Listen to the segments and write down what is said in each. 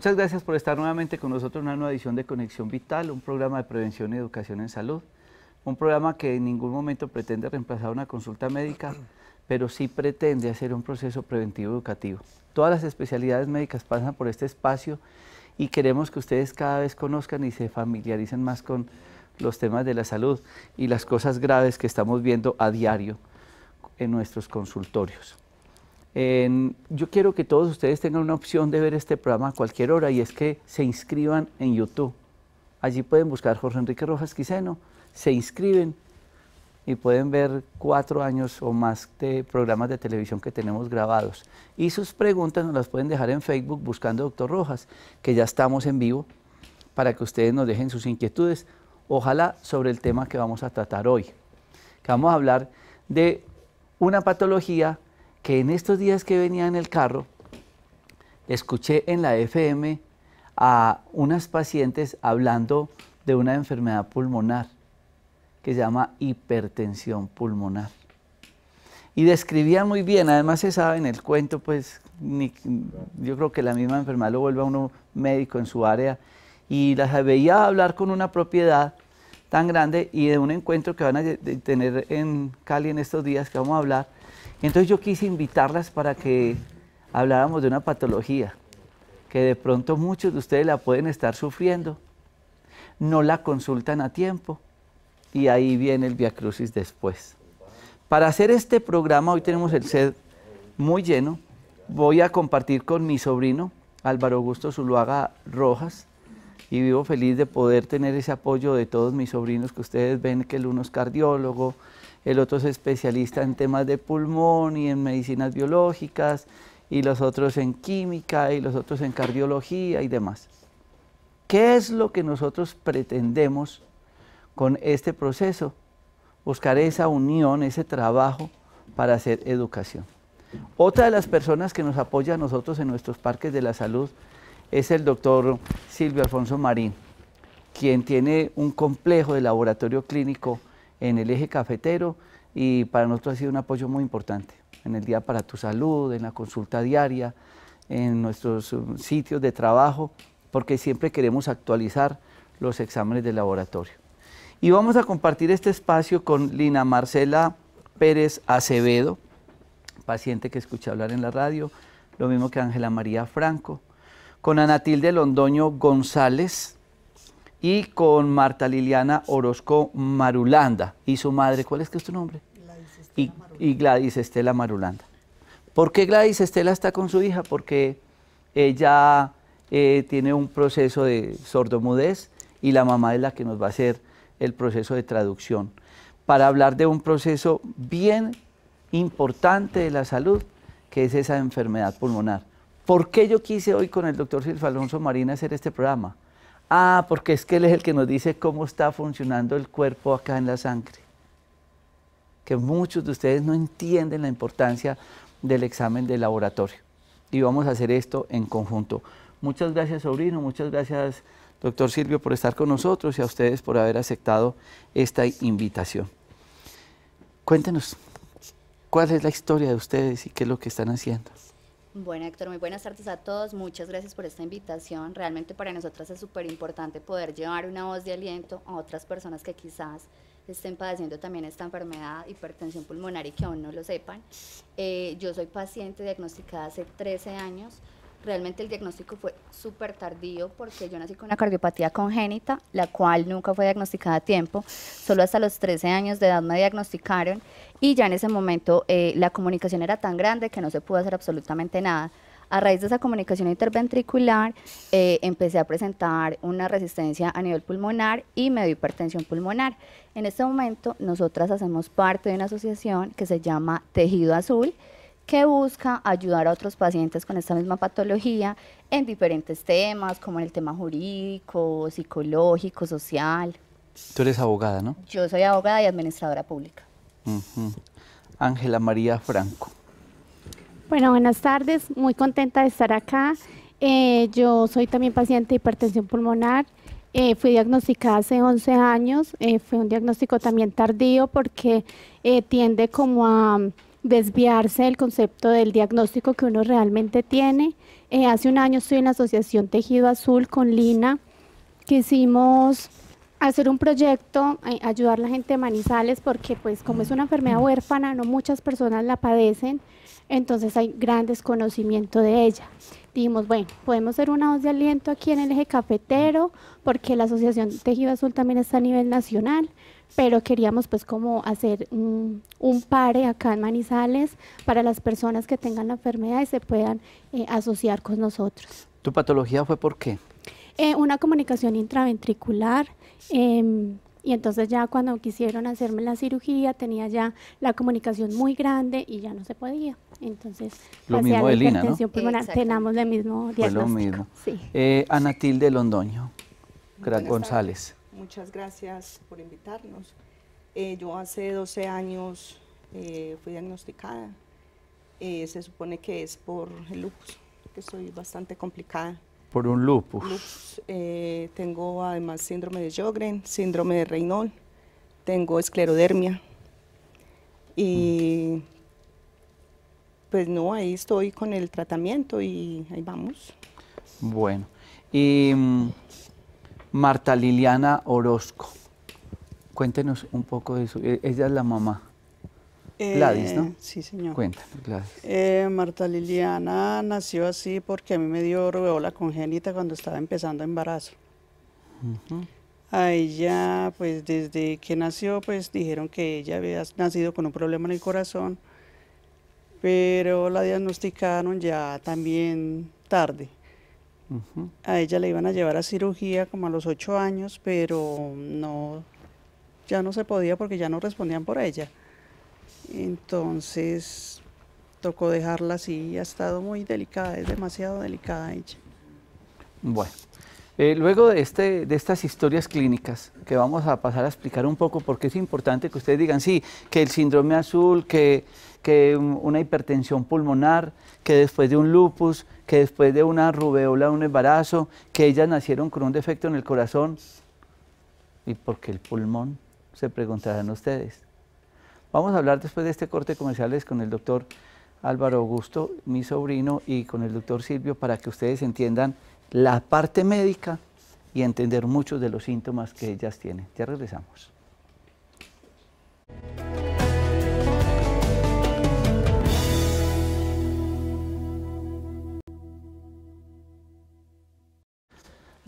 Muchas gracias por estar nuevamente con nosotros en una nueva edición de Conexión Vital, un programa de prevención y educación en salud, un programa que en ningún momento pretende reemplazar una consulta médica, pero sí pretende hacer un proceso preventivo educativo. Todas las especialidades médicas pasan por este espacio y queremos que ustedes cada vez conozcan y se familiaricen más con los temas de la salud y las cosas graves que estamos viendo a diario en nuestros consultorios yo quiero que todos ustedes tengan una opción de ver este programa a cualquier hora y es que se inscriban en YouTube. Allí pueden buscar Jorge Enrique Rojas Quiseno, se inscriben y pueden ver cuatro años o más de programas de televisión que tenemos grabados. Y sus preguntas nos las pueden dejar en Facebook buscando Doctor Rojas, que ya estamos en vivo, para que ustedes nos dejen sus inquietudes, ojalá sobre el tema que vamos a tratar hoy, vamos a hablar de una patología que en estos días que venía en el carro, escuché en la FM a unas pacientes hablando de una enfermedad pulmonar que se llama hipertensión pulmonar. Y describía muy bien, además se sabe en el cuento, pues yo creo que la misma enfermedad lo vuelve a uno médico en su área, y las veía hablar con una propiedad tan grande y de un encuentro que van a tener en Cali en estos días que vamos a hablar, entonces yo quise invitarlas para que habláramos de una patología que de pronto muchos de ustedes la pueden estar sufriendo, no la consultan a tiempo y ahí viene el viacrucis después. Para hacer este programa, hoy tenemos el sed muy lleno, voy a compartir con mi sobrino Álvaro Augusto Zuluaga Rojas y vivo feliz de poder tener ese apoyo de todos mis sobrinos que ustedes ven que el uno es cardiólogo, el otro es especialista en temas de pulmón y en medicinas biológicas, y los otros en química, y los otros en cardiología y demás. ¿Qué es lo que nosotros pretendemos con este proceso? Buscar esa unión, ese trabajo para hacer educación. Otra de las personas que nos apoya a nosotros en nuestros parques de la salud es el doctor Silvio Alfonso Marín, quien tiene un complejo de laboratorio clínico en el eje cafetero y para nosotros ha sido un apoyo muy importante en el Día para tu Salud, en la consulta diaria, en nuestros um, sitios de trabajo, porque siempre queremos actualizar los exámenes de laboratorio. Y vamos a compartir este espacio con Lina Marcela Pérez Acevedo, paciente que escuché hablar en la radio, lo mismo que Ángela María Franco, con Anatilde Londoño González, y con Marta Liliana Orozco Marulanda. Y su madre, ¿cuál es que es tu nombre? Gladys Estela y, Gladys Estela Marulanda. ¿Por qué Gladys Estela está con su hija? Porque ella eh, tiene un proceso de sordomudez y la mamá es la que nos va a hacer el proceso de traducción para hablar de un proceso bien importante de la salud, que es esa enfermedad pulmonar. ¿Por qué yo quise hoy con el doctor Silvio Alonso Marina hacer este programa? Ah, porque es que Él es el que nos dice cómo está funcionando el cuerpo acá en la sangre. Que muchos de ustedes no entienden la importancia del examen de laboratorio. Y vamos a hacer esto en conjunto. Muchas gracias, sobrino. Muchas gracias, doctor Silvio, por estar con nosotros y a ustedes por haber aceptado esta invitación. Cuéntenos, ¿cuál es la historia de ustedes y qué es lo que están haciendo? Bueno, Héctor, muy buenas tardes a todos. Muchas gracias por esta invitación. Realmente para nosotras es súper importante poder llevar una voz de aliento a otras personas que quizás estén padeciendo también esta enfermedad, hipertensión pulmonar y que aún no lo sepan. Eh, yo soy paciente diagnosticada hace 13 años realmente el diagnóstico fue súper tardío porque yo nací con una cardiopatía congénita, la cual nunca fue diagnosticada a tiempo, solo hasta los 13 años de edad me diagnosticaron y ya en ese momento eh, la comunicación era tan grande que no se pudo hacer absolutamente nada. A raíz de esa comunicación interventricular eh, empecé a presentar una resistencia a nivel pulmonar y me dio hipertensión pulmonar. En este momento nosotras hacemos parte de una asociación que se llama Tejido Azul, que busca ayudar a otros pacientes con esta misma patología en diferentes temas, como en el tema jurídico, psicológico, social. Tú eres abogada, ¿no? Yo soy abogada y administradora pública. Ángela María Franco. Bueno, buenas tardes, muy contenta de estar acá. Eh, yo soy también paciente de hipertensión pulmonar. Eh, fui diagnosticada hace 11 años. Eh, fue un diagnóstico también tardío porque tiende como a desviarse del concepto del diagnóstico que uno realmente tiene. Eh, hace un año estoy en la Asociación Tejido Azul con Lina. Quisimos hacer un proyecto, eh, ayudar a la gente de Manizales, porque pues como es una enfermedad huérfana, no muchas personas la padecen, entonces hay gran desconocimiento de ella. Dijimos, bueno, podemos ser una voz de aliento aquí en el eje cafetero, porque la Asociación Tejido Azul también está a nivel nacional pero queríamos pues como hacer un, pare acá en Manizales para las personas que tengan la enfermedad y se puedan eh, asociar con nosotros. ¿Tu patología fue por qué? Eh, una comunicación intraventricular. Em, y entonces ya cuando quisieron hacerme la cirugía tenía ya la comunicación muy grande y ya no se podía. Entonces, lo mismo de Lina, ¿no? tenemos el mismo diagnóstico. lo mismo. Sí. Eh, Londoño González muchas gracias por invitarnos. Eh, yo hace 12 años eh, fui diagnosticada. Eh, se supone que es por el lupus, que soy bastante complicada. Por un lupus. tengo además síndrome de Jogren, síndrome de Reynolds, tengo esclerodermia. Y pues no, ahí estoy con el tratamiento y ahí vamos. Bueno. Y, mm, Marta Liliana Orozco. Cuéntenos un poco de eso. E-, ella es la mamá. Eh, Gladys, ¿no? Sí, señor. Cuéntanos, Gladys. Eh, Marta Liliana nació así porque a mí me dio la congénita cuando estaba empezando embarazo. Ahí ya, pues desde que nació, pues dijeron que ella había nacido con un problema en el corazón, pero la diagnosticaron ya también tarde. A ella le iban a llevar a cirugía como a los ocho años, pero no, ya no se podía porque ya no respondían por ella. Entonces tocó dejarla así, ha estado muy delicada, es demasiado delicada ella. Bueno, eh, luego de, este, de estas historias clínicas que vamos a pasar a explicar un poco porque es importante que ustedes digan, sí, que el síndrome azul, que una hipertensión pulmonar, que después de un lupus, que después de una rubeola, un embarazo, que ellas nacieron con un defecto en el corazón. ¿Y porque el pulmón? Se preguntarán ustedes. Vamos a hablar después de este corte comerciales con el doctor Álvaro Augusto, mi sobrino, y con el doctor Silvio para que ustedes entiendan la parte médica y entender muchos de los síntomas que ellas tienen. Ya regresamos.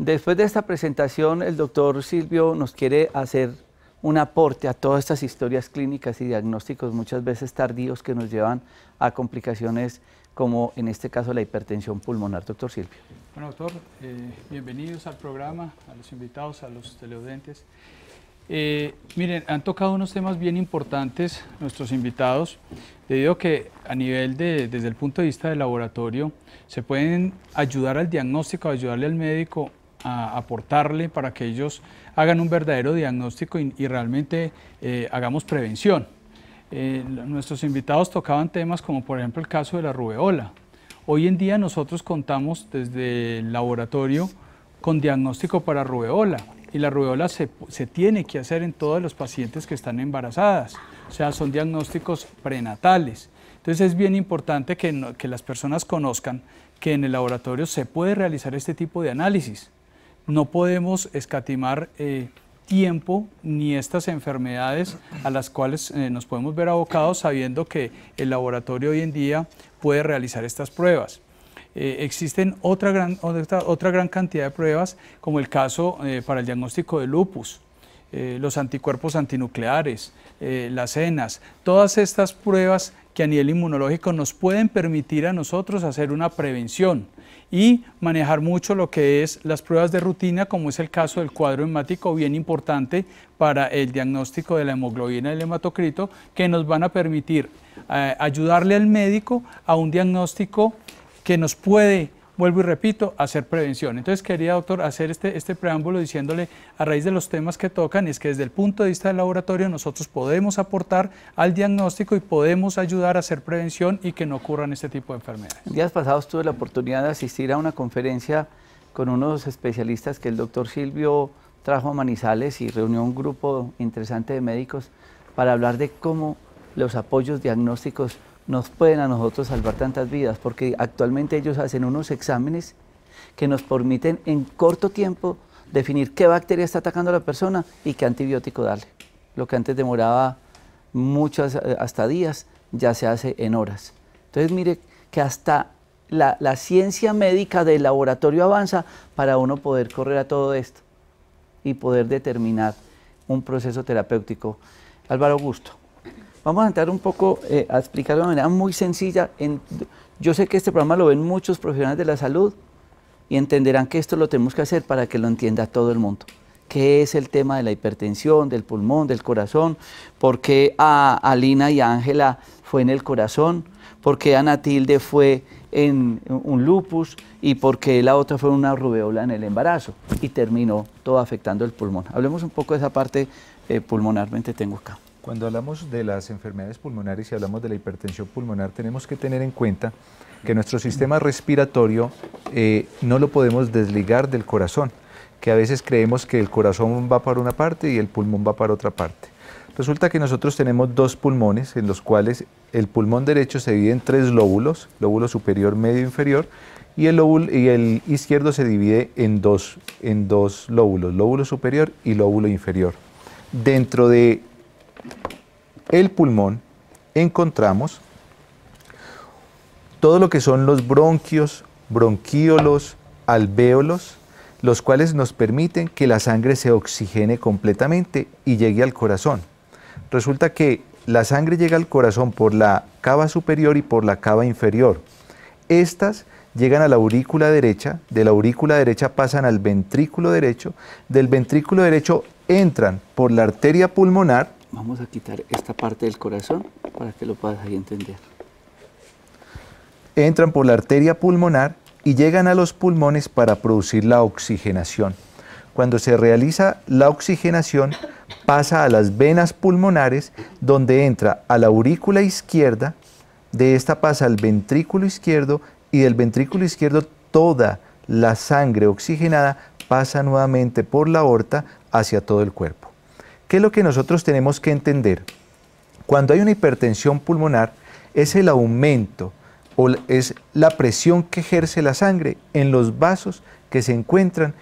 Después de esta presentación, el doctor Silvio nos quiere hacer un aporte a todas estas historias clínicas y diagnósticos muchas veces tardíos que nos llevan a complicaciones como en este caso la hipertensión pulmonar. Doctor Silvio. Bueno, doctor, eh, bienvenidos al programa, a los invitados, a los teleudentes. Eh, miren, han tocado unos temas bien importantes nuestros invitados, debido a que a nivel de, desde el punto de vista del laboratorio, se pueden ayudar al diagnóstico, ayudarle al médico a aportarle para que ellos hagan un verdadero diagnóstico y, realmente eh, hagamos prevención. Eh, nuestros invitados tocaban temas como por ejemplo el caso de la rubeola. Hoy en día nosotros contamos desde el laboratorio con diagnóstico para rubeola y la rubeola se, tiene que hacer en todos los pacientes que están embarazadas, o sea, son diagnósticos prenatales. Entonces es bien importante que las personas conozcan que en el laboratorio se puede realizar este tipo de análisis no podemos escatimar eh, tiempo ni estas enfermedades a las cuales eh, nos podemos ver abocados sabiendo que el laboratorio hoy en día puede realizar estas pruebas. Eh, existen otra gran, otra, gran cantidad de pruebas, como el caso para el diagnóstico de lupus, los anticuerpos antinucleares, las enas, todas estas pruebas que a nivel inmunológico nos pueden permitir a nosotros hacer una prevención y manejar mucho lo que es las pruebas de rutina, como es el caso del cuadro hemático, bien importante para el diagnóstico de la hemoglobina y el hematocrito, que nos van a permitir eh, ayudarle al médico a un diagnóstico que nos puede vuelvo y repito, hacer prevención. Entonces quería, doctor, hacer este, este preámbulo diciéndole a raíz de los temas que tocan, es que desde el punto de vista del laboratorio nosotros podemos aportar al diagnóstico y podemos ayudar a hacer prevención y que no ocurran este tipo de enfermedades. Días pasados tuve la oportunidad de asistir a una conferencia con unos especialistas que el doctor Silvio trajo a Manizales y reunió un grupo interesante de médicos para hablar de cómo los apoyos diagnósticos nos pueden a nosotros salvar tantas vidas, porque actualmente ellos hacen unos exámenes que nos permiten en corto tiempo definir qué bacteria está atacando a la persona y qué antibiótico darle. Lo que antes demoraba muchos, eh, hasta días, ya se hace en horas. Entonces mire que hasta la, la ciencia médica del laboratorio avanza para uno poder correr a todo esto y poder determinar un proceso terapéutico. Álvaro Augusto. Vamos a entrar un poco eh, a explicarlo de manera muy sencilla. yo sé que este programa lo ven muchos profesionales de la salud y entenderán que esto lo tenemos que hacer para que lo entienda todo el mundo. ¿Qué es el tema de la hipertensión, del pulmón, del corazón? ¿Por qué a ah, Alina y a Ángela fue en el corazón? ¿Por qué a Natilde fue en un lupus? ¿Y por qué la otra fue una rubeola en el embarazo? Y terminó todo afectando el pulmón. Hablemos un poco de esa parte eh, pulmonarmente tengo acá. Cuando hablamos de las enfermedades pulmonares y hablamos de la hipertensión pulmonar, tenemos que tener en cuenta que nuestro sistema respiratorio eh, no lo podemos desligar del corazón, que a veces creemos que el corazón va para una parte y el pulmón va para otra parte. Resulta que nosotros tenemos dos pulmones en los cuales el pulmón derecho se divide en tres lóbulos, lóbulo superior, medio, inferior, y el, lóbulo, y el izquierdo se divide en dos, en dos lóbulos, lóbulo superior y lóbulo inferior. Dentro de el pulmón encontramos todo lo que son los bronquios, bronquíolos, alvéolos, los cuales nos permiten que la sangre se oxigene completamente y llegue al corazón. Resulta que la sangre llega al corazón por la cava superior y por la cava inferior. Estas llegan a la aurícula derecha, de la aurícula derecha pasan al ventrículo derecho, del ventrículo derecho entran por la arteria pulmonar vamos a quitar esta parte del corazón para que lo puedas ahí entender. Entran por la arteria pulmonar y llegan a los pulmones para producir la oxigenación. Cuando se realiza la oxigenación, pasa a las venas pulmonares, donde entra a la aurícula izquierda, de esta pasa al ventrículo izquierdo y del ventrículo izquierdo toda la sangre oxigenada pasa nuevamente por la aorta hacia todo el cuerpo. ¿Qué es lo que nosotros tenemos que entender? Cuando hay una hipertensión pulmonar, es el aumento o es la presión que ejerce la sangre en los vasos que se encuentran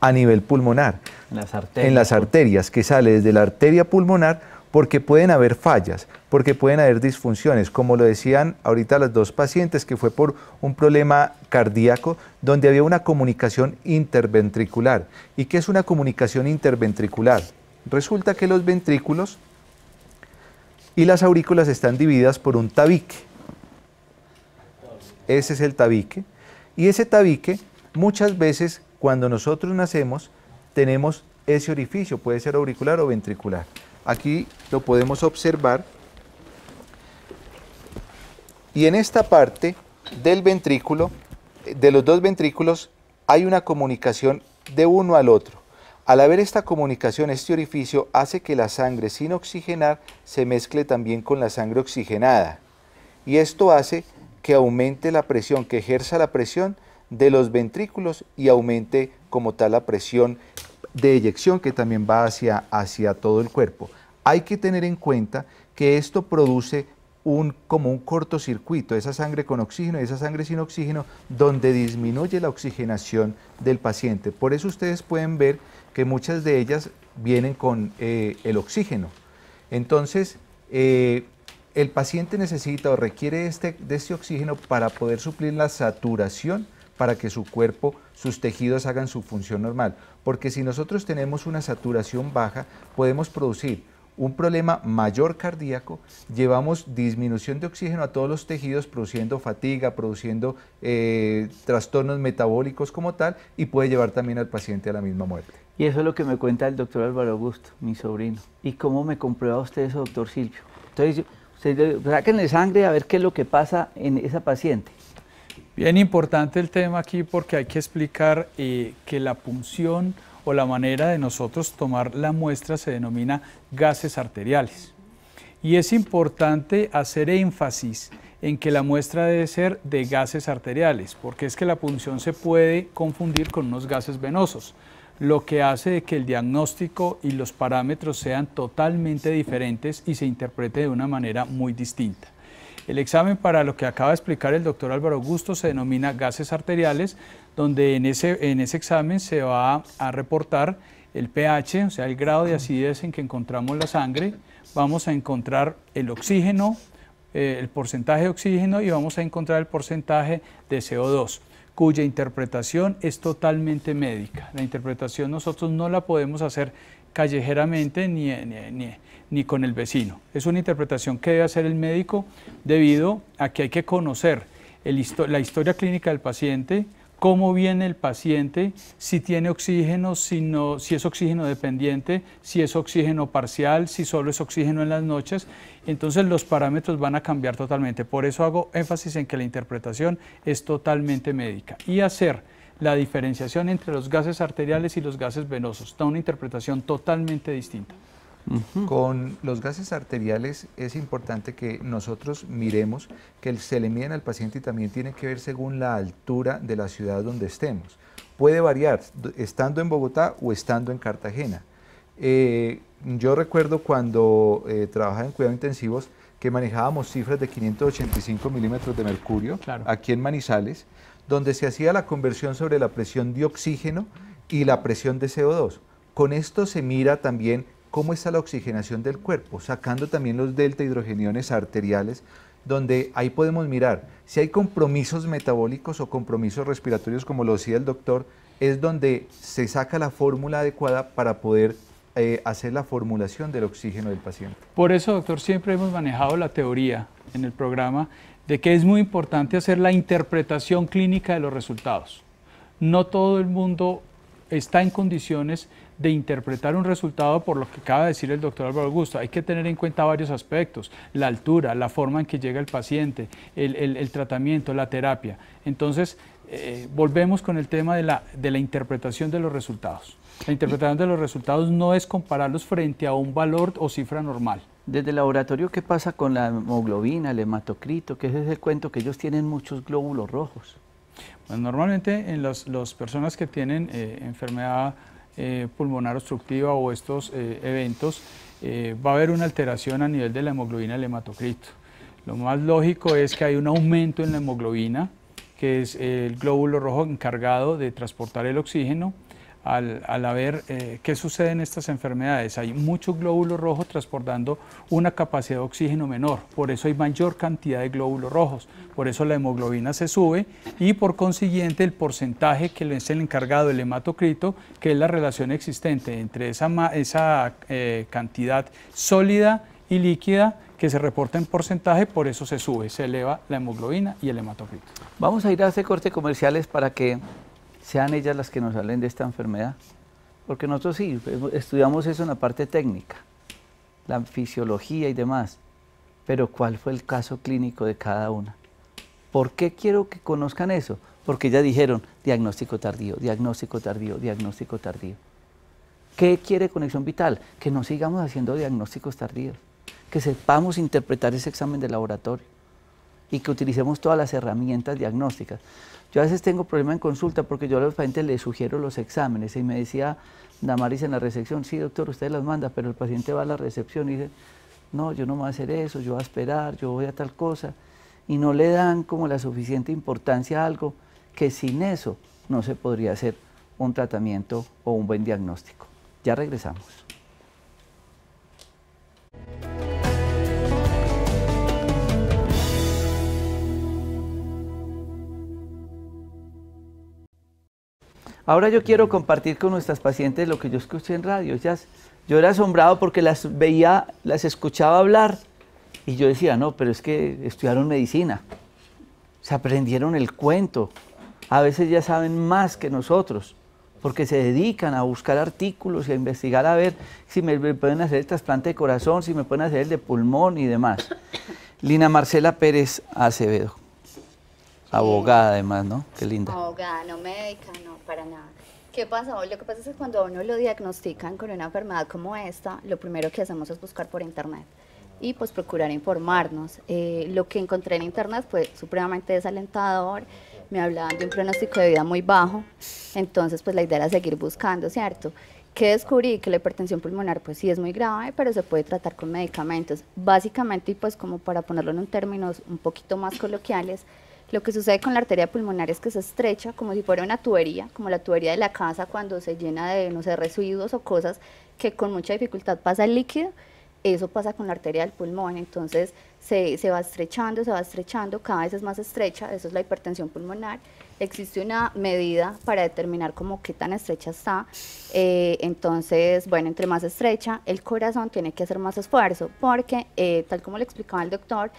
a nivel pulmonar. Las arterias. En las arterias, que sale desde la arteria pulmonar porque pueden haber fallas, porque pueden haber disfunciones, como lo decían ahorita las dos pacientes, que fue por un problema cardíaco donde había una comunicación interventricular. ¿Y qué es una comunicación interventricular? Resulta que los ventrículos y las aurículas están divididas por un tabique. Ese es el tabique. Y ese tabique, muchas veces cuando nosotros nacemos, tenemos ese orificio, puede ser auricular o ventricular. Aquí lo podemos observar. Y en esta parte del ventrículo, de los dos ventrículos, hay una comunicación de uno al otro. Al haber esta comunicación, este orificio hace que la sangre sin oxigenar se mezcle también con la sangre oxigenada. Y esto hace que aumente la presión, que ejerza la presión de los ventrículos y aumente como tal la presión de eyección que también va hacia, hacia todo el cuerpo. Hay que tener en cuenta que esto produce un, como un cortocircuito, esa sangre con oxígeno y esa sangre sin oxígeno, donde disminuye la oxigenación del paciente. Por eso ustedes pueden ver que muchas de ellas vienen con eh, el oxígeno. Entonces, eh, el paciente necesita o requiere este, de este oxígeno para poder suplir la saturación para que su cuerpo, sus tejidos hagan su función normal. Porque si nosotros tenemos una saturación baja, podemos producir un problema mayor cardíaco, llevamos disminución de oxígeno a todos los tejidos, produciendo fatiga, produciendo eh, trastornos metabólicos como tal, y puede llevar también al paciente a la misma muerte. Y eso es lo que me cuenta el doctor Álvaro Augusto, mi sobrino. ¿Y cómo me comprueba usted eso, doctor Silvio? Entonces, ustedes sangre a ver qué es lo que pasa en esa paciente. Bien importante el tema aquí porque hay que explicar eh, que la punción o la manera de nosotros tomar la muestra se denomina gases arteriales. Y es importante hacer énfasis en que la muestra debe ser de gases arteriales, porque es que la punción se puede confundir con unos gases venosos, lo que hace que el diagnóstico y los parámetros sean totalmente diferentes y se interprete de una manera muy distinta. El examen para lo que acaba de explicar el doctor Álvaro Augusto se denomina gases arteriales, donde en ese, en ese examen se va a reportar el pH, o sea, el grado de acidez en que encontramos la sangre, vamos a encontrar el oxígeno, eh, el porcentaje de oxígeno y vamos a encontrar el porcentaje de CO2 cuya interpretación es totalmente médica. La interpretación nosotros no la podemos hacer callejeramente ni, ni, con el vecino. Es una interpretación que debe hacer el médico debido a que hay que conocer la historia clínica del paciente, cómo viene el paciente, si tiene oxígeno, si, si es oxígeno dependiente, si es oxígeno parcial, si solo es oxígeno en las noches. Entonces los parámetros van a cambiar totalmente. Por eso hago énfasis en que la interpretación es totalmente médica. Y hacer la diferenciación entre los gases arteriales y los gases venosos. Da una interpretación totalmente distinta. Con los gases arteriales es importante que nosotros miremos que se le miden al paciente y también tiene que ver según la altura de la ciudad donde estemos. Puede variar estando en Bogotá o estando en Cartagena. Eh, yo recuerdo cuando eh, trabajaba en cuidados intensivos que manejábamos cifras de 585 milímetros de mercurio aquí en Manizales donde se hacía la conversión sobre la presión de oxígeno y la presión de CO2. Con esto se mira también cómo está la oxigenación del cuerpo, sacando también los delta hidrogeniones arteriales, donde ahí podemos mirar si hay compromisos metabólicos o compromisos respiratorios, como lo decía el doctor, es donde se saca la fórmula adecuada para poder eh, hacer la formulación del oxígeno del paciente. Por eso, doctor, siempre hemos manejado la teoría en el programa de que es muy importante hacer la interpretación clínica de los resultados. No todo el mundo está en condiciones de interpretar un resultado por lo que acaba de decir el doctor Álvaro Augusto. Hay que tener en cuenta varios aspectos, la altura, la forma en que llega el paciente, el, tratamiento, la terapia. Entonces, eh, volvemos con el tema de la interpretación de los resultados. La interpretación de los resultados no es compararlos frente a un valor o cifra normal. Desde el laboratorio, ¿qué pasa con la hemoglobina, el hematocrito? Que es el cuento que ellos tienen muchos glóbulos rojos. normalmente en las los personas que tienen eh, enfermedad eh, pulmonar obstructiva o estos eh, eventos, va a haber una alteración a nivel de la hemoglobina el hematocrito. Lo más lógico es que hay un aumento en la hemoglobina, que es el glóbulo rojo encargado de transportar el oxígeno, al, al eh, qué sucede en estas enfermedades. Hay muchos glóbulos rojos transportando una capacidad de oxígeno menor, por eso hay mayor cantidad de glóbulos rojos, por eso la hemoglobina se sube y por consiguiente el porcentaje que es el encargado del hematocrito, que es la relación existente entre esa, esa eh, cantidad sólida y líquida que se reporta en porcentaje, por eso se sube, se eleva la hemoglobina y el hematocrito. Vamos a ir a hacer corte comerciales para que sean ellas las que nos salen de esta enfermedad. Porque nosotros sí, estudiamos eso en la parte técnica, la fisiología y demás. Pero ¿cuál fue el caso clínico de cada una? ¿Por qué quiero que conozcan eso? Porque ya dijeron diagnóstico tardío, diagnóstico tardío, diagnóstico tardío. ¿Qué quiere Conexión Vital? Que no sigamos haciendo diagnósticos tardíos, que sepamos interpretar ese examen de laboratorio y que utilicemos todas las herramientas diagnósticas. Yo a veces tengo problema en consulta porque yo a los pacientes les sugiero los exámenes y me decía Damaris en la recepción, sí doctor, usted las manda, pero el paciente va a la recepción y dice, no, yo no me voy a hacer eso, yo voy a esperar, yo voy a tal cosa. Y no le dan como la suficiente importancia a algo que sin eso no se podría hacer un tratamiento o un buen diagnóstico. Ya regresamos. Ahora yo quiero compartir con nuestras pacientes lo que yo escuché en radio. yo era asombrado porque las veía, las escuchaba hablar y yo decía, no, pero es que estudiaron medicina, se aprendieron el cuento, a veces ya saben más que nosotros porque se dedican a buscar artículos y a investigar a ver si me pueden hacer el trasplante de corazón, si me pueden hacer el de pulmón y demás. Lina Marcela Pérez Acevedo. Abogada además, ¿no? Qué linda. Abogada, no médica, no, para nada. ¿Qué pasa? Lo que pasa es que cuando a uno lo diagnostican con una enfermedad como esta, lo primero que hacemos es buscar por internet y pues procurar informarnos. Eh, lo que encontré en internet fue supremamente desalentador, me hablaban de un pronóstico de vida muy bajo, entonces pues la idea era seguir buscando, ¿cierto? ¿Qué descubrí que la hipertensión pulmonar pues sí es muy grave, pero se puede tratar con medicamentos. Básicamente, y pues como para ponerlo en términos un poquito más coloquiales, lo que sucede con la arteria pulmonar es que se estrecha como si fuera una tubería, como la tubería de la casa cuando se llena de, no sé, residuos o cosas que con mucha dificultad pasa el líquido. Eso pasa con la arteria del pulmón, entonces se, se va estrechando, se va estrechando, cada vez es más estrecha, eso es la hipertensión pulmonar. Existe una medida para determinar como qué tan estrecha está, eh, entonces, bueno, entre más estrecha, el corazón tiene que hacer más esfuerzo, porque eh, tal como le explicaba el doctor,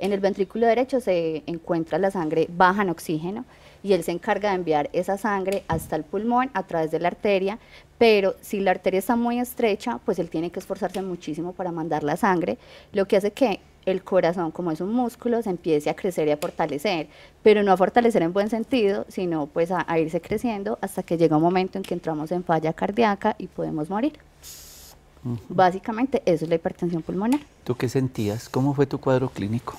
en el ventrículo derecho se encuentra la sangre baja en oxígeno y él se encarga de enviar esa sangre hasta el pulmón a través de la arteria, pero si la arteria está muy estrecha, pues él tiene que esforzarse muchísimo para mandar la sangre, lo que hace que el corazón, como es un músculo, se empiece a crecer y a fortalecer, pero no a fortalecer en buen sentido, sino pues a, a irse creciendo hasta que llega un momento en que entramos en falla cardíaca y podemos morir. Básicamente eso es la hipertensión pulmonar. ¿Tú qué sentías? ¿Cómo fue tu cuadro clínico?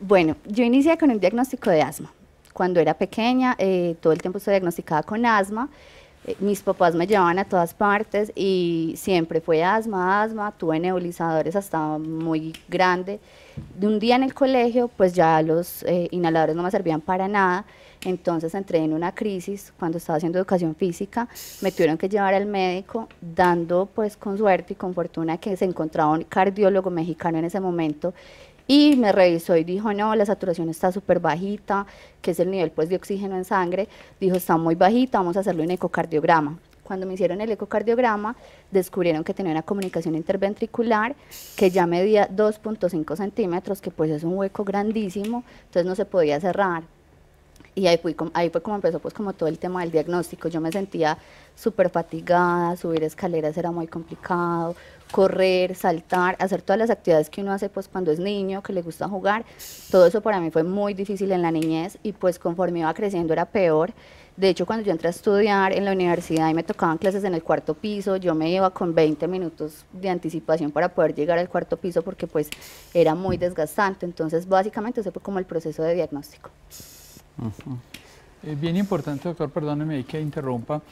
bueno, yo inicié con un diagnóstico de asma. Cuando era pequeña, eh, todo el tiempo se diagnosticada con asma. Eh, mis papás me llevaban a todas partes y siempre fue asma, asma. Tuve nebulizadores hasta muy grande. De un día en el colegio, pues ya los eh, inhaladores no me servían para nada entonces entré en una crisis cuando estaba haciendo educación física, me tuvieron que llevar al médico, dando pues con suerte y con fortuna que se encontraba un cardiólogo mexicano en ese momento y me revisó y dijo, no, la saturación está súper bajita, que es el nivel pues de oxígeno en sangre, dijo, está muy bajita, vamos a hacerle un ecocardiograma. Cuando me hicieron el ecocardiograma, descubrieron que tenía una comunicación interventricular que ya medía 2.5 centímetros, que pues es un hueco grandísimo, entonces no se podía cerrar y ahí, ahí fue como empezó pues como todo el tema del diagnóstico. Yo me sentía súper fatigada, subir escaleras era muy complicado, correr, saltar, hacer todas las actividades que uno hace pues cuando es niño, que le gusta jugar. Todo eso para mí fue muy difícil en la niñez y pues conforme iba creciendo era peor. De hecho, cuando yo entré a estudiar en la universidad y me tocaban clases en el cuarto piso, yo me iba con 20 minutos de anticipación para poder llegar al cuarto piso porque pues era muy desgastante. Entonces, básicamente ese fue como el proceso de diagnóstico. Es eh, bien importante, doctor, perdóneme que interrumpa,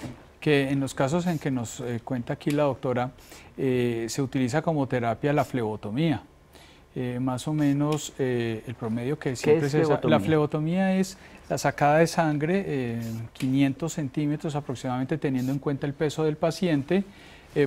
que en los casos en que nos eh, cuenta aquí la doctora, eh, se utiliza como terapia la flebotomía. más o menos el promedio que siempre se es La flebotomía es la sacada de sangre, 500 centímetros aproximadamente, teniendo en cuenta el peso del paciente.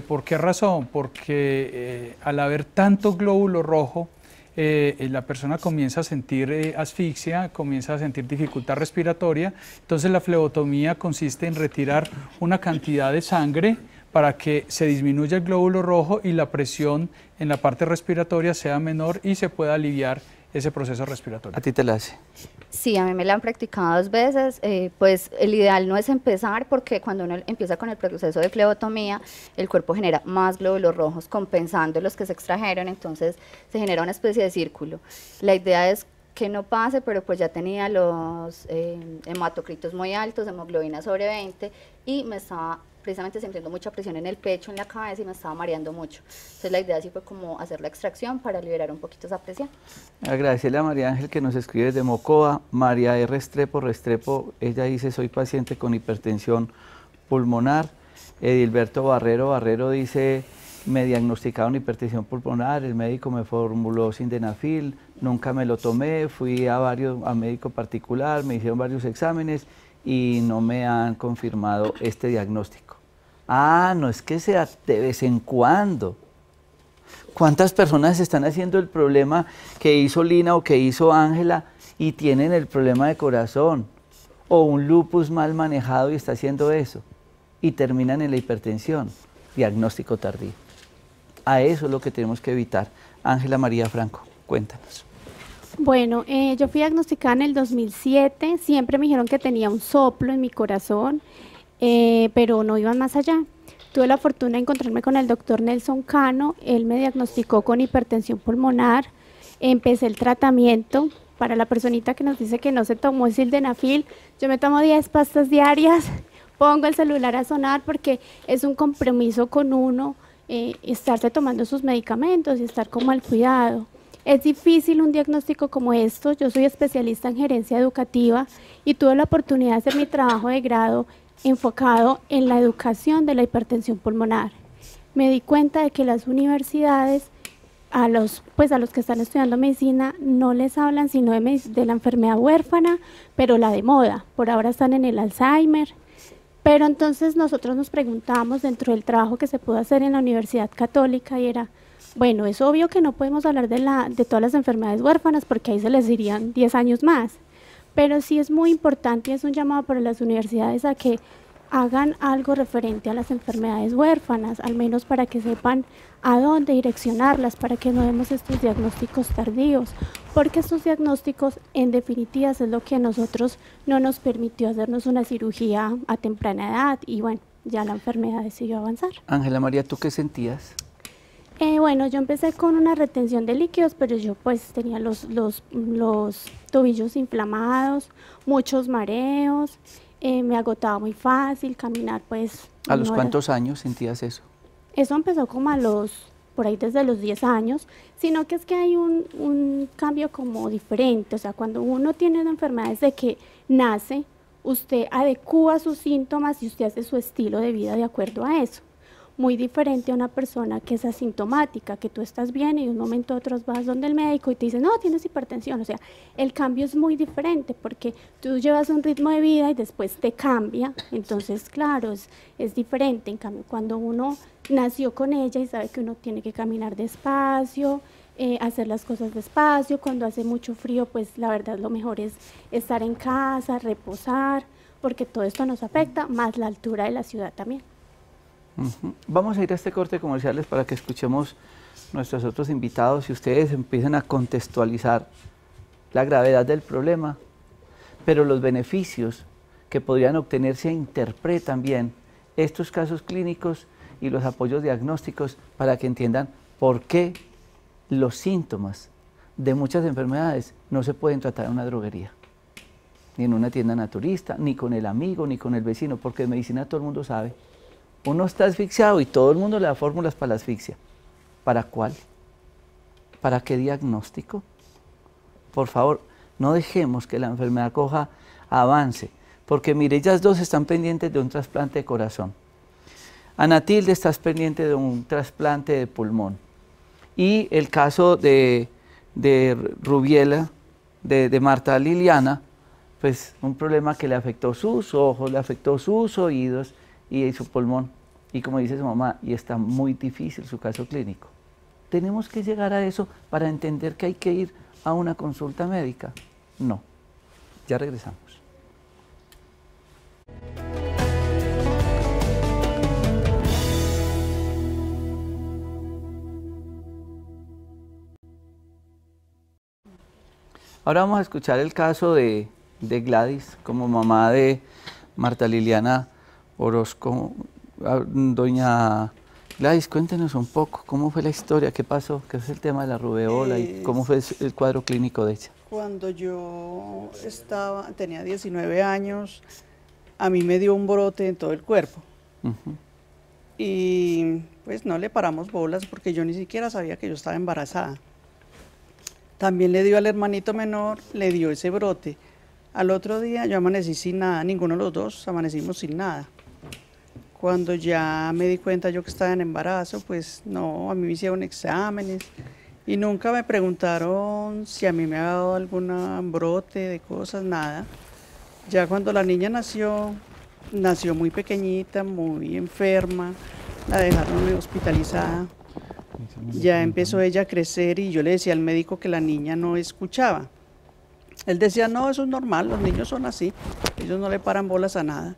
¿Por qué razón? Porque al haber tanto glóbulo rojo, eh, la persona comienza a sentir eh, asfixia, comienza a sentir dificultad respiratoria. Entonces la flebotomía consiste en retirar una cantidad de sangre para que se disminuya el glóbulo rojo y la presión en la parte respiratoria sea menor y se pueda aliviar ese proceso respiratorio. ¿A ti te la hace? Sí, a mí me la han practicado dos veces. Eh, pues el ideal no es empezar porque cuando uno empieza con el proceso de flebotomía, el cuerpo genera más glóbulos rojos compensando los que se extrajeron, entonces se genera una especie de círculo. La idea es que no pase, pero pues ya tenía los eh, hematocritos muy altos, hemoglobina sobre 20 y me estaba precisamente sintiendo mucha presión en el pecho, en la cabeza y me estaba mareando mucho. Entonces la idea sí fue como hacer la extracción para liberar un poquito esa presión. Agradecerle a María Ángel que nos escribe de Mocoa. María R. E. Restrepo, Restrepo, ella dice soy paciente con hipertensión pulmonar. Edilberto Barrero, Barrero dice me diagnosticaron hipertensión pulmonar, el médico me formuló sindenafil, nunca me lo tomé, fui a varios, a médico particular, me hicieron varios exámenes y no me han confirmado este diagnóstico. Ah, no es que sea de vez en cuando. ¿Cuántas personas están haciendo el problema que hizo Lina o que hizo Ángela y tienen el problema de corazón? O un lupus mal manejado y está haciendo eso. Y terminan en la hipertensión. Diagnóstico tardío. A eso es lo que tenemos que evitar. Ángela María Franco, cuéntanos. Bueno, eh, yo fui diagnosticada en el 2007, siempre me dijeron que tenía un soplo en mi corazón, eh, pero no iban más allá. Tuve la fortuna de encontrarme con el doctor Nelson Cano, él me diagnosticó con hipertensión pulmonar, empecé el tratamiento. Para la personita que nos dice que no se tomó el sildenafil, yo me tomo 10 pastas diarias, pongo el celular a sonar porque es un compromiso con uno eh, estarse tomando sus medicamentos y estar como al cuidado. Es difícil un diagnóstico como esto. Yo soy especialista en gerencia educativa y tuve la oportunidad de hacer mi trabajo de grado enfocado en la educación de la hipertensión pulmonar. Me di cuenta de que las universidades a los, pues a los que están estudiando medicina no les hablan sino de, la enfermedad huérfana, pero la de moda. Por ahora están en el Alzheimer. Pero entonces nosotros nos preguntamos dentro del trabajo que se pudo hacer en la Universidad Católica y era, bueno, es obvio que no podemos hablar de, todas las enfermedades huérfanas porque ahí se les dirían 10 años más, pero sí es muy importante y es un llamado para las universidades a que hagan algo referente a las enfermedades huérfanas, al menos para que sepan a dónde direccionarlas, para que no demos estos diagnósticos tardíos, porque estos diagnósticos en definitiva es lo que a nosotros no nos permitió hacernos una cirugía a temprana edad y bueno, ya la enfermedad decidió avanzar. Ángela María, ¿tú qué sentías? Eh, bueno, yo empecé con una retención de líquidos, pero yo pues tenía los, los, tobillos inflamados, muchos mareos, eh, me agotaba muy fácil, caminar pues... ¿A los cuántos años sentías eso? Eso empezó como a los, por ahí desde los 10 años, sino que es que hay un, un cambio como diferente, o sea, cuando uno tiene una enfermedad desde que nace, usted adecua sus síntomas y usted hace su estilo de vida de acuerdo a eso muy diferente a una persona que es asintomática, que tú estás bien y de un momento a otro vas donde el médico y te dice, no, tienes hipertensión. O sea, el cambio es muy diferente porque tú llevas un ritmo de vida y después te cambia. Entonces, claro, es, diferente. En cambio, cuando uno nació con ella y sabe que uno tiene que caminar despacio, eh, hacer las cosas despacio, cuando hace mucho frío, pues la verdad lo mejor es estar en casa, reposar, porque todo esto nos afecta, más la altura de la ciudad también. Vamos a ir a este corte comerciales para que escuchemos nuestros otros invitados y ustedes empiecen a contextualizar la gravedad del problema, pero los beneficios que podrían obtenerse interpretan bien estos casos clínicos y los apoyos diagnósticos para que entiendan por qué los síntomas de muchas enfermedades no se pueden tratar en una droguería, ni en una tienda naturista, ni con el amigo, ni con el vecino, porque en medicina todo el mundo sabe. Uno está asfixiado y todo el mundo le da fórmulas para la asfixia. ¿Para cuál? ¿Para qué diagnóstico? Por favor, no dejemos que la enfermedad coja avance, porque mire, ellas dos están pendientes de un trasplante de corazón. Tilde está pendiente de un trasplante de pulmón. Y el caso de, Rubiela, de Marta Liliana, pues un problema que le afectó sus ojos, le afectó sus oídos, y su pulmón. Y como dice su mamá, y está muy difícil su caso clínico. ¿Tenemos que llegar a eso para entender que hay que ir a una consulta médica? No. Ya regresamos. Ahora vamos a escuchar el caso de, de Gladys como mamá de Marta Liliana Orozco. Ah, doña Gladys, cuéntenos un poco, ¿cómo fue la historia? ¿Qué pasó? ¿Qué es el tema de la rubeola? ¿Y cómo fue el cuadro clínico de ella? Cuando yo estaba, tenía 19 años, a mí me dio un brote en todo el cuerpo. Y pues no le paramos bolas porque yo ni siquiera sabía que yo estaba embarazada. También le dio al hermanito menor, le dio ese brote. Al otro día yo amanecí sin nada, ninguno de los dos amanecimos sin nada. Cuando ya me di cuenta yo que estaba en embarazo, pues no, a mí me hicieron exámenes y nunca me preguntaron si a mí me había dado algún brote de cosas, nada. Ya cuando la niña nació, nació muy pequeñita, muy enferma, la dejaron hospitalizada. Ya empezó ella a crecer y yo le decía al médico que la niña no escuchaba. Él decía, no, eso es normal, los niños son así, ellos no le paran bolas a nada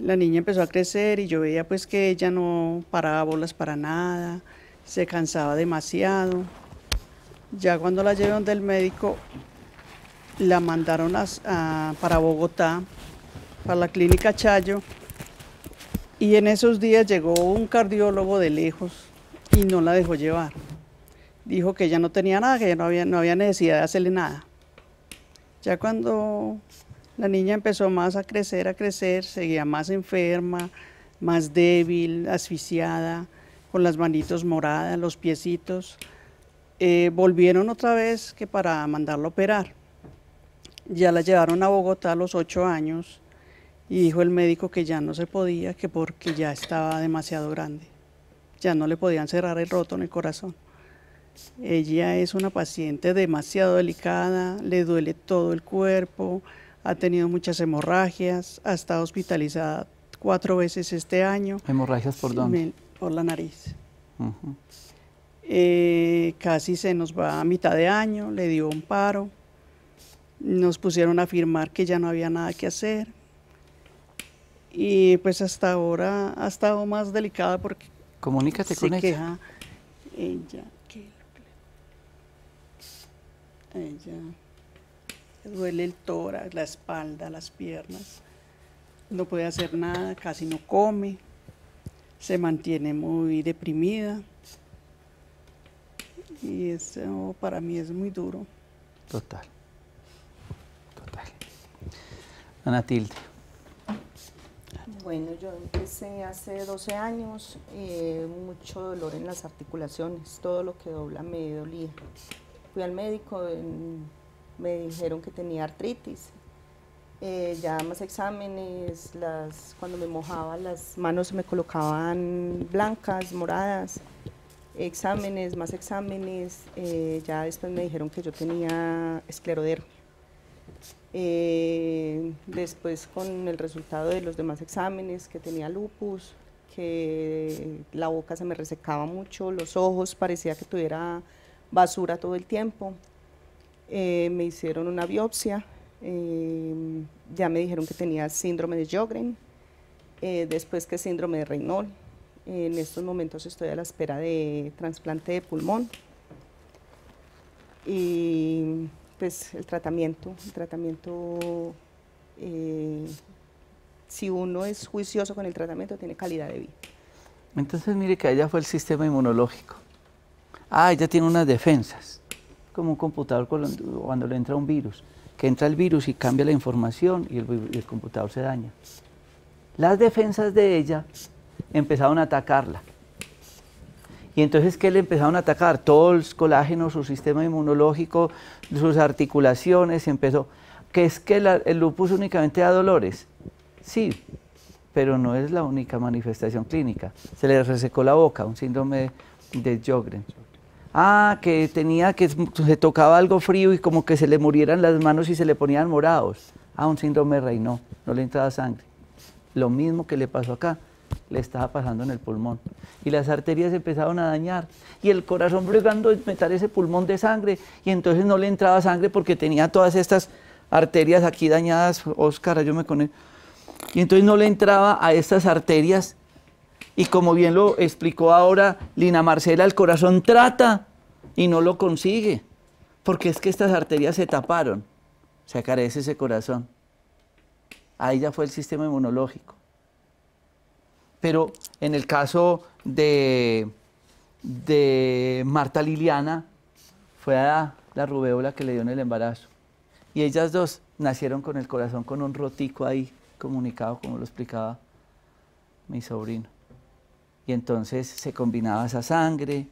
la niña empezó a crecer y yo veía pues que ella no paraba bolas para nada, se cansaba demasiado. Ya cuando la llevaron del médico, la mandaron para Bogotá, para la clínica Chayo, y en esos días llegó un cardiólogo de lejos y no la dejó llevar. Dijo que ella no tenía nada, que no había, no había necesidad de hacerle nada. Ya cuando la niña empezó más a crecer, a crecer, seguía más enferma, más débil, asfixiada, con las manitos moradas, los piecitos. Eh, volvieron otra vez que para mandarla a operar. Ya la llevaron a Bogotá a los ocho años y dijo el médico que ya no se podía, que porque ya estaba demasiado grande. Ya no le podían cerrar el roto en el corazón. Ella es una paciente demasiado delicada, le duele todo el cuerpo, ha tenido muchas hemorragias, ha estado hospitalizada cuatro veces este año. ¿Hemorragias por dónde? por la nariz. Eh, casi se nos va a mitad de año, le dio un paro, nos pusieron a afirmar que ya no había nada que hacer y pues hasta ahora ha estado más delicada porque... Comunícate con ella. Ella, ella duele el tórax, la espalda, las piernas, no puede hacer nada, casi no come, se mantiene muy deprimida y eso para mí es muy duro. Total, total. Ana Tilde. Bueno, yo empecé hace 12 años, eh, mucho dolor en las articulaciones, todo lo que dobla me dolía. Fui al médico en me dijeron que tenía artritis. Eh, ya más exámenes, las, cuando me mojaba las manos se me colocaban blancas, moradas, exámenes, más exámenes, eh, ya después me dijeron que yo tenía esclerodermia. Eh, después con el resultado de los demás exámenes, que tenía lupus, que la boca se me resecaba mucho, los ojos parecía que tuviera basura todo el tiempo. Eh, me hicieron una biopsia, em, ya me dijeron que tenía síndrome de Jogren, eh, después que síndrome de Reynolds. En estos momentos estoy a la espera de trasplante de pulmón y pues el tratamiento, el tratamiento, eh, si uno es juicioso con el tratamiento, tiene calidad de vida. Entonces mire que allá fue el sistema inmunológico. Ah, ya tiene unas defensas como un computador cuando, le entra un virus, que entra el virus y cambia la información y el, computador se daña. Las defensas de ella empezaron a atacarla. Y entonces, ¿qué le empezaron a atacar? Todos los colágeno, su sistema inmunológico, sus articulaciones, empezó. ¿Que es que el lupus únicamente da dolores? Sí, pero no es la única manifestación clínica. Se le resecó la boca, un síndrome de Jogren. Ah, que tenía que se tocaba algo frío y como que se le murieran las manos y se le ponían morados. Ah, un síndrome reinó, no le entraba sangre. Lo mismo que le pasó acá, le estaba pasando en el pulmón. Y las arterias empezaron a dañar. Y el corazón brigando meter ese pulmón de sangre. Y entonces no le entraba sangre porque tenía todas estas arterias aquí dañadas. Óscar, yo me él. Y entonces no le entraba a estas arterias y como bien lo explicó ahora Lina Marcela, el corazón trata y no lo consigue, porque es que estas arterias se taparon, se carece ese corazón. Ahí ya fue el sistema inmunológico. Pero en el caso de, de Marta Liliana, fue a la rubéola que le dio en el embarazo. Y ellas dos nacieron con el corazón con un rotico ahí, comunicado, como lo explicaba mi sobrino. Y entonces se combinaba esa sangre,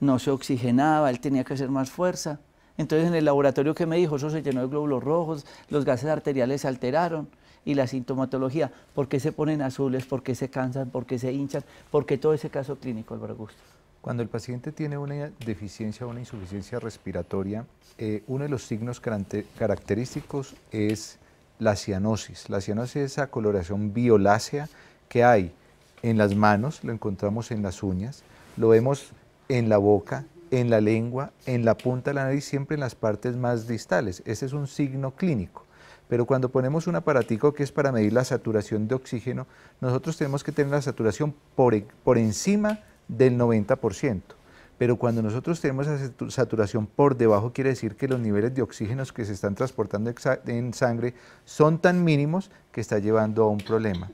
no se oxigenaba, él tenía que hacer más fuerza. Entonces en el laboratorio que me dijo, eso se llenó de glóbulos rojos, los gases arteriales se alteraron y la sintomatología, ¿por qué se ponen azules? ¿Por qué se cansan? ¿Por qué se hinchan? ¿Por qué todo ese caso clínico, Álvaro Augusto? Cuando el paciente tiene una deficiencia o una insuficiencia respiratoria, eh, uno de los signos característicos es la cianosis. La cianosis es esa coloración violácea que hay en las manos, lo encontramos en las uñas, lo vemos en la boca, en la lengua, en la punta de la nariz, siempre en las partes más distales. Ese es un signo clínico. Pero cuando ponemos un aparatico que es para medir la saturación de oxígeno, nosotros tenemos que tener la saturación por, encima del 90%. Pero cuando nosotros tenemos esa saturación por debajo, quiere decir que los niveles de oxígeno que se están transportando en sangre son tan mínimos que está llevando a un problema.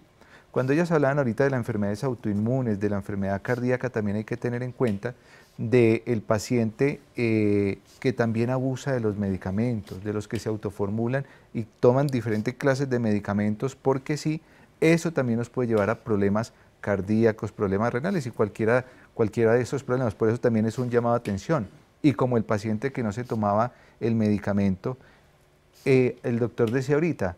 Cuando ellos hablaban ahorita de las enfermedades autoinmunes, de la enfermedad cardíaca, también hay que tener en cuenta del paciente eh, que también abusa de los medicamentos, de los que se autoformulan y toman diferentes clases de medicamentos, porque sí, eso también nos puede llevar a problemas cardíacos, problemas renales y cualquiera, cualquiera de esos problemas. Por eso también es un llamado a atención. Y como el paciente que no se tomaba el medicamento, eh, el doctor decía ahorita,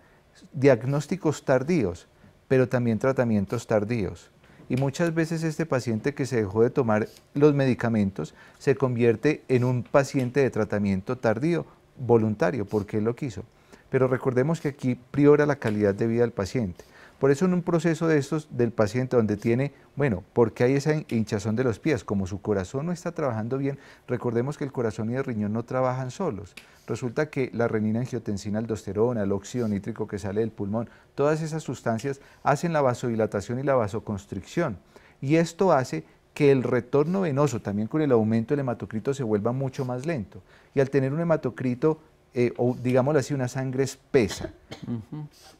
diagnósticos tardíos, pero también tratamientos tardíos. Y muchas veces este paciente que se dejó de tomar los medicamentos se convierte en un paciente de tratamiento tardío, voluntario, porque él lo quiso. Pero recordemos que aquí priora la calidad de vida del paciente. Por eso en un proceso de estos del paciente donde tiene, bueno, porque hay esa hinchazón de los pies, como su corazón no está trabajando bien, recordemos que el corazón y el riñón no trabajan solos. Resulta que la renina angiotensina, aldosterona, el óxido nítrico que sale del pulmón, todas esas sustancias hacen la vasodilatación y la vasoconstricción. Y esto hace que el retorno venoso, también con el aumento del hematocrito, se vuelva mucho más lento. Y al tener un hematocrito eh, o digámoslo así, una sangre espesa,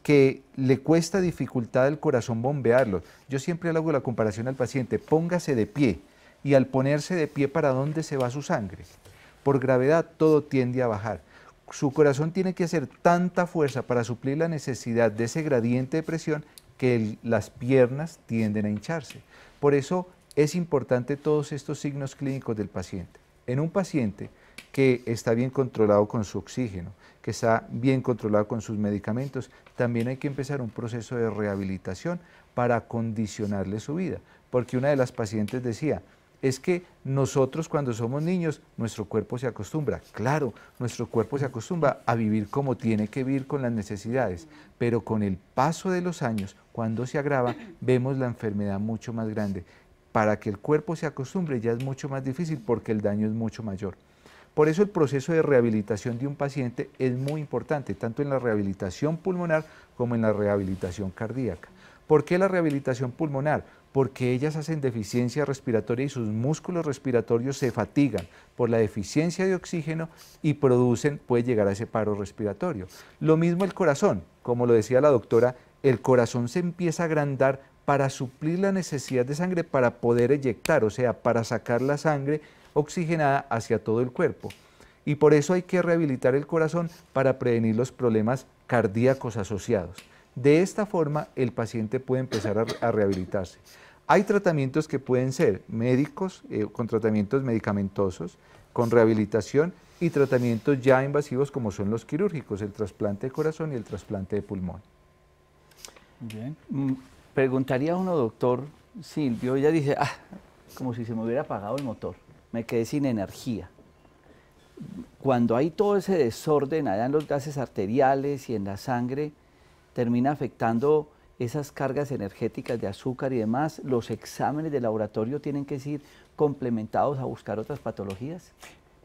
que le cuesta dificultad al corazón bombearlo. Yo siempre hago la comparación al paciente, póngase de pie, y al ponerse de pie, ¿para dónde se va su sangre? Por gravedad todo tiende a bajar. Su corazón tiene que hacer tanta fuerza para suplir la necesidad de ese gradiente de presión que las piernas tienden a hincharse. Por eso es importante todos estos signos clínicos del paciente. En un paciente que está bien controlado con su oxígeno, que está bien controlado con sus medicamentos, también hay que empezar un proceso de rehabilitación para condicionarle su vida. Porque una de las pacientes decía, es que nosotros cuando somos niños, nuestro cuerpo se acostumbra, claro, nuestro cuerpo se acostumbra a vivir como tiene que vivir con las necesidades, pero con el paso de los años, cuando se agrava, vemos la enfermedad mucho más grande. Para que el cuerpo se acostumbre ya es mucho más difícil porque el daño es mucho mayor. Por eso el proceso de rehabilitación de un paciente es muy importante, tanto en la rehabilitación pulmonar como en la rehabilitación cardíaca. ¿Por qué la rehabilitación pulmonar? Porque ellas hacen deficiencia respiratoria y sus músculos respiratorios se fatigan por la deficiencia de oxígeno y producen, puede llegar a ese paro respiratorio. Lo mismo el corazón, como lo decía la doctora, el corazón se empieza a agrandar para suplir la necesidad de sangre para poder eyectar, o sea, para sacar la sangre oxigenada hacia todo el cuerpo. Y por eso hay que rehabilitar el corazón para prevenir los problemas cardíacos asociados. De esta forma, el paciente puede empezar a, rehabilitarse. Hay tratamientos que pueden ser médicos, eh, con tratamientos medicamentosos, con rehabilitación y tratamientos ya invasivos como son los quirúrgicos, el trasplante de corazón y el trasplante de pulmón. Bien. Mm, preguntaría a uno, doctor Silvio, ella dice, ah, como si se me hubiera apagado el motor me quedé sin energía. Cuando hay todo ese desorden allá en los gases arteriales y en la sangre, termina afectando esas cargas energéticas de azúcar y demás, los exámenes de laboratorio tienen que ser complementados a buscar otras patologías.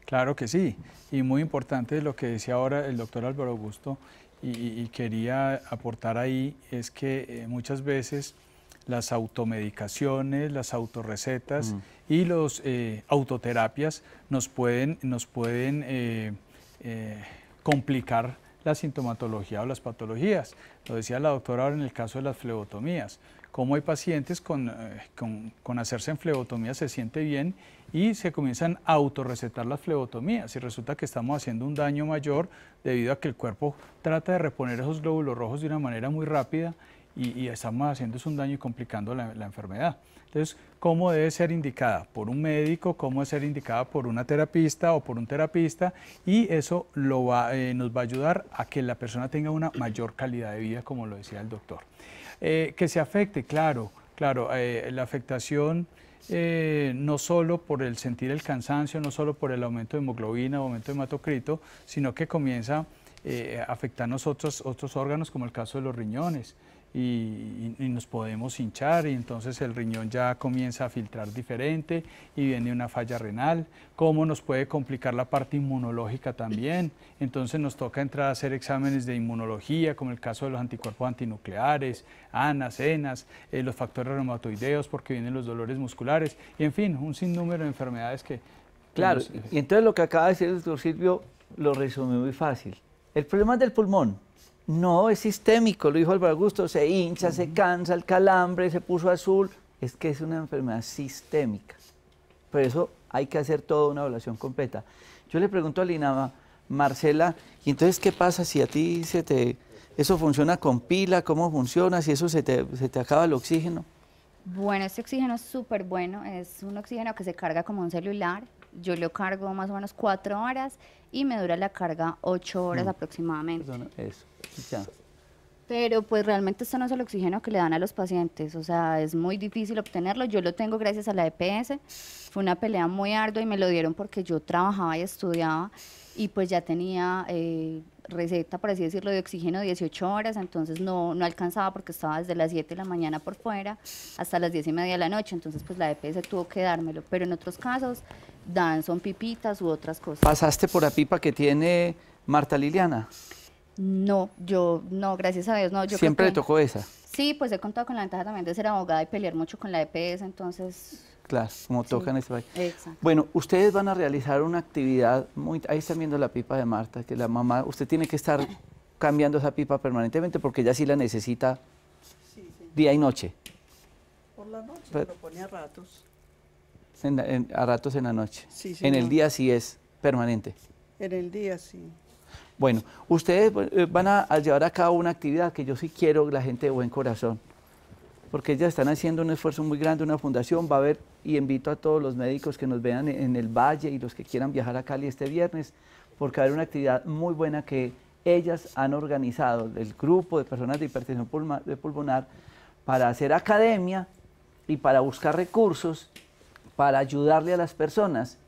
Claro que sí, y muy importante lo que decía ahora el doctor Álvaro Augusto, y, quería aportar ahí, es que eh, muchas veces las automedicaciones, las autorrecetas, mm y los eh, autoterapias nos pueden, nos pueden eh, eh, complicar la sintomatología o las patologías. Lo decía la doctora ahora en el caso de las flebotomías, como hay pacientes con, hacerse en flebotomía se siente bien y se comienzan a autorrecetar las flebotomías y resulta que estamos haciendo un daño mayor debido a que el cuerpo trata de reponer esos glóbulos rojos de una manera muy rápida y, estamos haciendo un daño y complicando la, la enfermedad. Entonces, cómo debe ser indicada por un médico, cómo debe ser indicada por una terapista o por un terapista y eso eh, nos va a ayudar a que la persona tenga una mayor calidad de vida, como lo decía el doctor. Eh, que se afecte, claro, claro, eh, la afectación... no solo por el sentir el cansancio, no solo por el aumento de hemoglobina, aumento de hematocrito, sino que comienza a afectar otros órganos, como el caso de los riñones, y, nos podemos hinchar y entonces el riñón ya comienza a filtrar diferente y viene una falla renal, cómo nos puede complicar la parte inmunológica también, entonces nos toca entrar a hacer exámenes de inmunología, como el caso de los anticuerpos antinucleares, ANAS, ENAS, eh, los factores reumatoideos porque vienen los dolores musculares, y en fin, un sinnúmero de enfermedades que... Claro, y entonces lo que acaba de decir el doctor Silvio lo resume muy fácil. El problema es del pulmón, no, es sistémico, lo dijo Álvaro Augusto, se hincha, se cansa, el calambre, se puso azul. Es que es una enfermedad sistémica. Por eso hay que hacer toda una evaluación completa. Yo le pregunto a Linama, Marcela, ¿y entonces qué pasa si a ti se te, eso funciona con pila? ¿Cómo funciona? Si eso se te, se te acaba el oxígeno. Bueno, este oxígeno es súper bueno, es un oxígeno que se carga como un celular, yo lo cargo más o menos cuatro horas y me dura la carga ocho horas mm. aproximadamente. Pero pues realmente esto no es el oxígeno que le dan a los pacientes, o sea, es muy difícil obtenerlo. Yo lo tengo gracias a la EPS, fue una pelea muy ardua y me lo dieron porque yo trabajaba y estudiaba y pues ya tenía eh, receta, por así decirlo, de oxígeno 18 horas, entonces no, no alcanzaba porque estaba desde las 7 de la mañana por fuera hasta las 10 y media de la noche, entonces pues la EPS tuvo que dármelo, pero en otros casos dan son pipitas u otras cosas. ¿Pasaste por la pipa que tiene Marta Liliana? No, yo no, gracias a Dios, no. Yo Siempre le tocó esa. Sí, pues he contado con la ventaja también de ser abogada y pelear mucho con la EPS, entonces Claro, como tocan Bueno, ustedes van a realizar una actividad muy... Ahí están viendo la pipa de Marta, que la mamá... Usted tiene que estar cambiando esa pipa permanentemente porque ella sí la necesita día y noche. Por la noche, pero, pone a ratos. En, a ratos en la noche. Sí, en el día sí es permanente. En el día sí. Bueno, ustedes eh, van a, a llevar a cabo una actividad que yo sí quiero la gente de buen corazón porque ellas están haciendo un esfuerzo muy grande, una fundación, va a haber, y invito a todos los médicos que nos vean en el Valle y los que quieran viajar a Cali este viernes, porque va a haber una actividad muy buena que ellas han organizado, el grupo de personas de hipertensión pulmonar, para hacer academia y para buscar recursos para ayudarle a las personas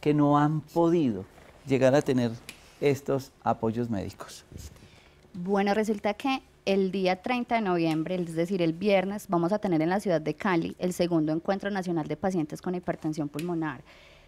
que no han podido llegar a tener estos apoyos médicos. Bueno, resulta que el día 30 de noviembre, es decir, el viernes, vamos a tener en la ciudad de Cali el segundo encuentro nacional de pacientes con hipertensión pulmonar.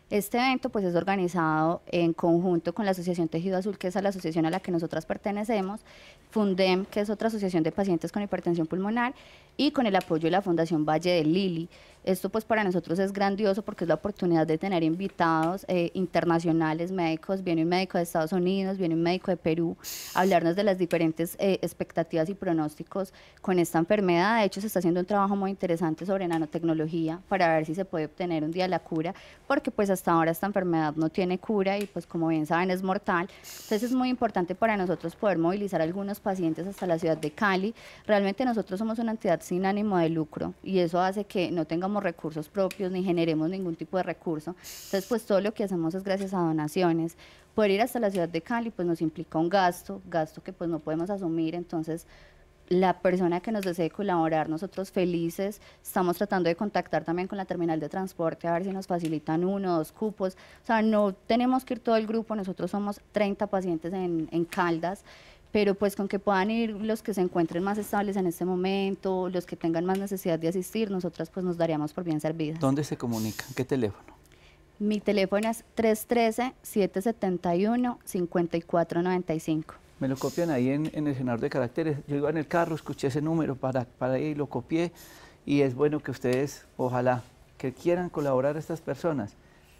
Este evento pues es organizado en conjunto con la Asociación Tejido Azul, que es la asociación a la que nosotras pertenecemos, Fundem, que es otra asociación de pacientes con hipertensión pulmonar, y con el apoyo de la Fundación Valle de Lili. Esto pues para nosotros es grandioso porque es la oportunidad de tener invitados eh, internacionales, médicos, viene un médico de Estados Unidos, viene un médico de Perú, hablarnos de las diferentes eh, expectativas y pronósticos con esta enfermedad. De hecho se está haciendo un trabajo muy interesante sobre nanotecnología para ver si se puede obtener un día la cura, porque pues hasta ahora esta enfermedad no tiene cura y pues como bien saben es mortal. Entonces es muy importante para nosotros poder movilizar algunos pacientes hasta la ciudad de Cali. Realmente nosotros somos una entidad sin ánimo de lucro y eso hace que no tengamos recursos propios ni generemos ningún tipo de recurso. Entonces, pues todo lo que hacemos es gracias a donaciones. Poder ir hasta la ciudad de Cali, pues nos implica un gasto, gasto que pues no podemos asumir, entonces la persona que nos desee colaborar, nosotros felices, estamos tratando de contactar también con la terminal de transporte a ver si nos facilitan uno, dos cupos, o sea, no tenemos que ir todo el grupo, nosotros somos 30 pacientes en, en Caldas, pero pues con que puedan ir los que se encuentren más estables en este momento, los que tengan más necesidad de asistir, nosotras pues nos daríamos por bien servidas. ¿Dónde se comunican? ¿Qué teléfono? Mi teléfono es 313-771-5495. Me lo copian ahí en, el escenario de caracteres. Yo iba en el carro, escuché ese número para, para y lo copié y es bueno que ustedes, ojalá, que quieran colaborar estas personas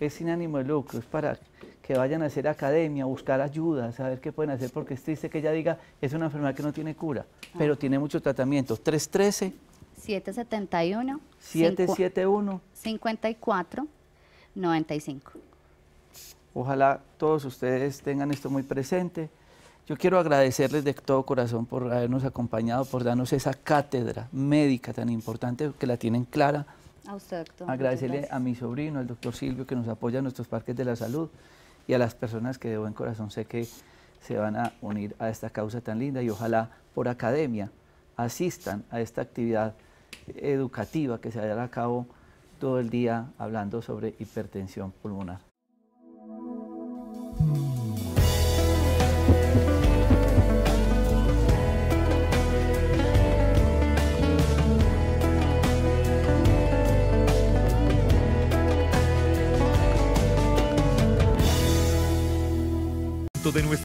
es sin ánimo de lucro, es para que vayan a hacer academia, buscar ayuda, saber qué pueden hacer, porque es triste que ella diga, es una enfermedad que no tiene cura, pero tiene mucho tratamiento. 313. 771. 771. 54. 95. Ojalá todos ustedes tengan esto muy presente. Yo quiero agradecerles de todo corazón por habernos acompañado, por darnos esa cátedra médica tan importante que la tienen clara a Agradecerle a mi sobrino, al doctor Silvio, que nos apoya en nuestros parques de la salud y a las personas que de buen corazón sé que se van a unir a esta causa tan linda y ojalá por academia asistan a esta actividad educativa que se hará a cabo todo el día hablando sobre hipertensión pulmonar. de nuestra